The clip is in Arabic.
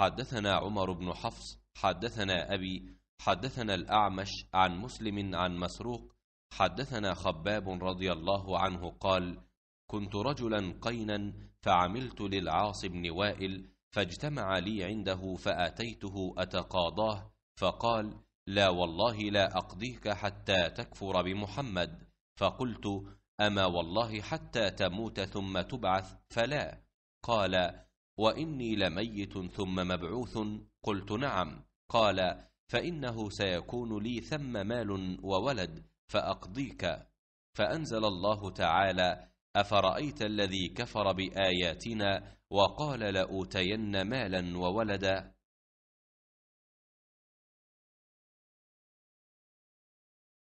حدثنا عمر بن حفص حدثنا أبي حدثنا الأعمش عن مسلم عن مسروق حدثنا خباب رضي الله عنه قال كنت رجلا قينا فعملت للعاص بن وائل فاجتمع لي عنده فأتيته أتقاضاه فقال لا والله لا أقضيك حتى تكفر بمحمد فقلت أما والله حتى تموت ثم تبعث فلا قال واني لميت ثم مبعوث قلت نعم قال فانه سيكون لي ثم مال وولد فاقضيك فانزل الله تعالى افرايت الذي كفر باياتنا وقال لاوتين مالا وولدا